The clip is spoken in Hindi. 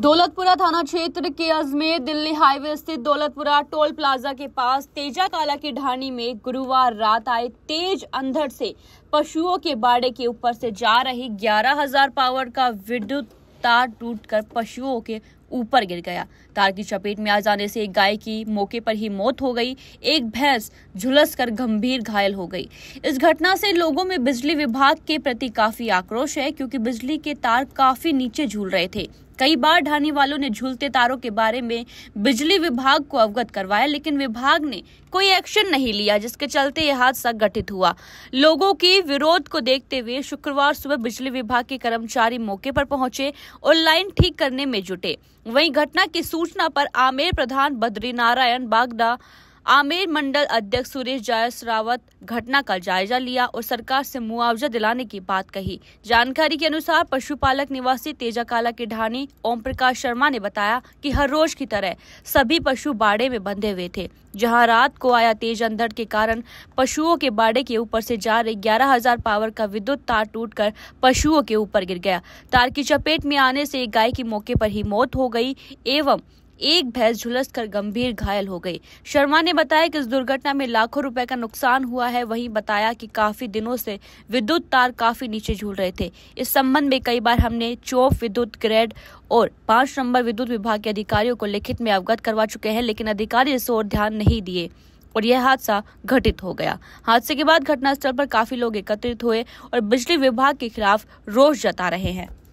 दौलतपुरा थाना क्षेत्र के अजमेर दिल्ली हाईवे स्थित दौलतपुरा टोल प्लाजा के पास तेजा काला की ढाणी में गुरुवार रात आए तेज अंधड़ से पशुओं के बाड़े के ऊपर से जा रही 11,000 पावर का विद्युत तार टूटकर पशुओं के ऊपर गिर गया तार की चपेट में आ जाने से एक गाय की मौके पर ही मौत हो गई एक भैंस झुलस कर गंभीर घायल हो गई इस घटना से लोगों में बिजली विभाग के प्रति काफी आक्रोश है क्योंकि बिजली के तार काफी नीचे झूल रहे थे कई बार ढाने वालों ने झूलते तारों के बारे में बिजली विभाग को अवगत करवाया लेकिन विभाग ने कोई एक्शन नहीं लिया जिसके चलते यह हादसा घटित हुआ लोगों की विरोध को देखते हुए शुक्रवार सुबह बिजली विभाग के कर्मचारी मौके पर पहुंचे और लाइन ठीक करने में जुटे वहीं घटना की सूचना पर आमेर प्रधान बद्री नारायण बागदा आमेर मंडल अध्यक्ष सुरेश जायस रावत घटना का जायजा लिया और सरकार से मुआवजा दिलाने की बात कही जानकारी के अनुसार पशुपालक निवासी तेजाकाला के ढाणी ओम प्रकाश शर्मा ने बताया कि हर रोज की तरह सभी पशु बाड़े में बंधे हुए थे जहां रात को आया तेज अंधड़ के कारण पशुओं के बाड़े के ऊपर से जा रहे ग्यारह हजार पावर का विद्युत तार टूट पशुओं के ऊपर गिर गया तार की चपेट में आने से एक गाय की मौके पर ही मौत हो गई एवं एक भैंस झुलस कर गंभीर घायल हो गई शर्मा ने बताया कि इस दुर्घटना में लाखों रुपए का नुकसान हुआ है वहीं बताया कि काफी दिनों से विद्युत तार काफी नीचे झूल रहे थे इस संबंध में कई बार हमने चौफ विद्युत ग्रेड और पांच नंबर विद्युत विभाग के अधिकारियों को लिखित में अवगत करवा चुके हैं लेकिन अधिकारी इस ओर ध्यान नहीं दिए और यह हादसा घटित हो गया हादसे के बाद घटनास्थल पर काफी लोग एकत्रित हुए और बिजली विभाग के खिलाफ रोष जता रहे हैं